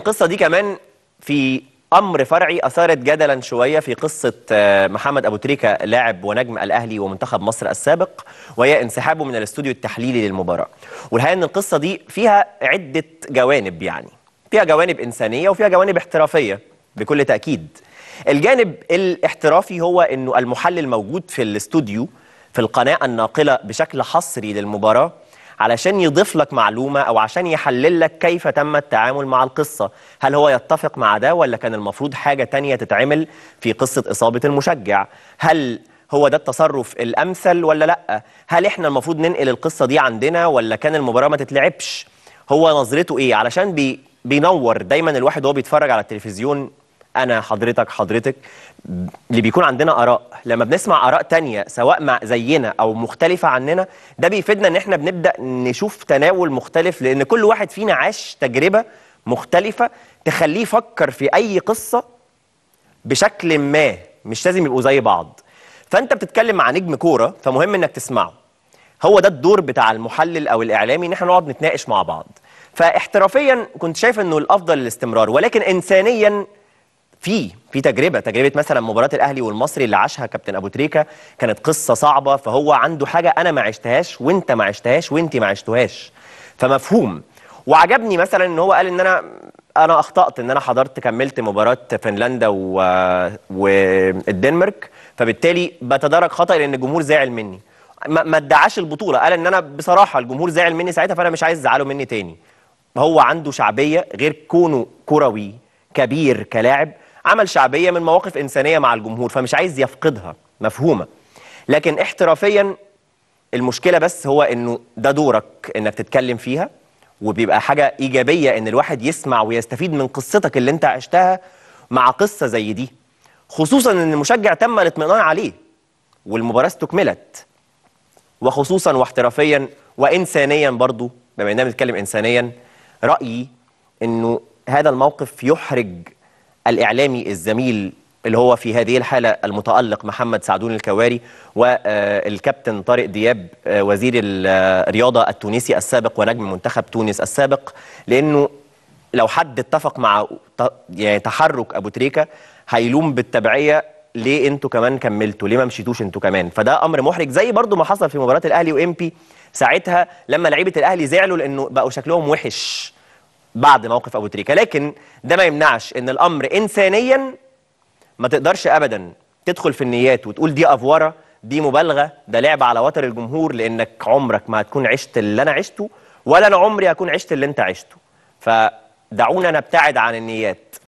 القصة دي كمان في امر فرعي اثارت جدلا شويه في قصه آه، محمد ابو تريكه لاعب ونجم الاهلي ومنتخب مصر السابق وهي انسحابه من الاستوديو التحليلي للمباراه والحقيقه ان القصه دي فيها عده جوانب يعني فيها جوانب انسانيه وفيها جوانب احترافيه بكل تاكيد الجانب الاحترافي هو انه المحلل موجود في الاستوديو في القناه الناقله بشكل حصري للمباراه علشان يضيف لك معلومة أو عشان يحلل لك كيف تم التعامل مع القصة هل هو يتفق مع ده ولا كان المفروض حاجة تانية تتعمل في قصة إصابة المشجع هل هو ده التصرف الأمثل ولا لأ هل إحنا المفروض ننقل القصة دي عندنا ولا كان المباراة ما تتلعبش هو نظرته إيه علشان بي بينور دايما الواحد وهو بيتفرج على التلفزيون انا حضرتك حضرتك اللي بيكون عندنا اراء لما بنسمع اراء تانية سواء مع زينا او مختلفه عننا ده بيفيدنا ان احنا بنبدا نشوف تناول مختلف لان كل واحد فينا عاش تجربه مختلفه تخليه يفكر في اي قصه بشكل ما مش لازم يبقوا زي بعض فانت بتتكلم مع نجم كوره فمهم انك تسمعه هو ده الدور بتاع المحلل او الاعلامي ان احنا نقعد نتناقش مع بعض فاحترافيا كنت شايف انه الافضل الاستمرار ولكن انسانيا في في تجربه تجربه مثلا مباراه الاهلي والمصري اللي عاشها كابتن ابو تريكه كانت قصه صعبه فهو عنده حاجه انا ما عشتهاش وانت ما عشتهاش وانت ما عشتوهاش فمفهوم وعجبني مثلا ان هو قال ان انا انا اخطات ان انا حضرت كملت مباراه فنلندا و... والدنمارك فبالتالي بتدارك خطأ لان الجمهور زعل مني ما, ما ادعاش البطوله قال ان انا بصراحه الجمهور زعل مني ساعتها فانا مش عايز زعله مني تاني هو عنده شعبيه غير كونه كروي كبير كلاعب عمل شعبيه من مواقف انسانيه مع الجمهور فمش عايز يفقدها مفهومه لكن احترافيا المشكله بس هو انه ده دورك انك تتكلم فيها وبيبقى حاجه ايجابيه ان الواحد يسمع ويستفيد من قصتك اللي انت عشتها مع قصه زي دي خصوصا ان المشجع تم الاطمئنان عليه والمباراه استكملت وخصوصا واحترافيا وانسانيا برضو بما اننا بنتكلم انسانيا رايي انه هذا الموقف يحرج الإعلامي الزميل اللي هو في هذه الحالة المتألق محمد سعدون الكواري والكابتن آه، طارق دياب آه، وزير آه، الرياضة التونسي السابق ونجم منتخب تونس السابق لأنه لو حد اتفق مع يعني تحرك أبو تريكة هيلوم بالتبعية ليه انتوا كمان كملتوا ليه ما مشيتوش انتوا كمان فده امر محرج زي برضو ما حصل في مباراه الاهلي وامبي ساعتها لما لعيبه الاهلي زعلوا لانه بقوا شكلهم وحش بعد موقف ابو تريكه لكن ده ما يمنعش ان الامر انسانيا ما تقدرش ابدا تدخل في النيات وتقول دي افوره دي مبالغه ده لعب على وتر الجمهور لانك عمرك ما هتكون عشت اللي انا عشته ولا انا عمري هكون عشت اللي انت عشته فدعونا نبتعد عن النيات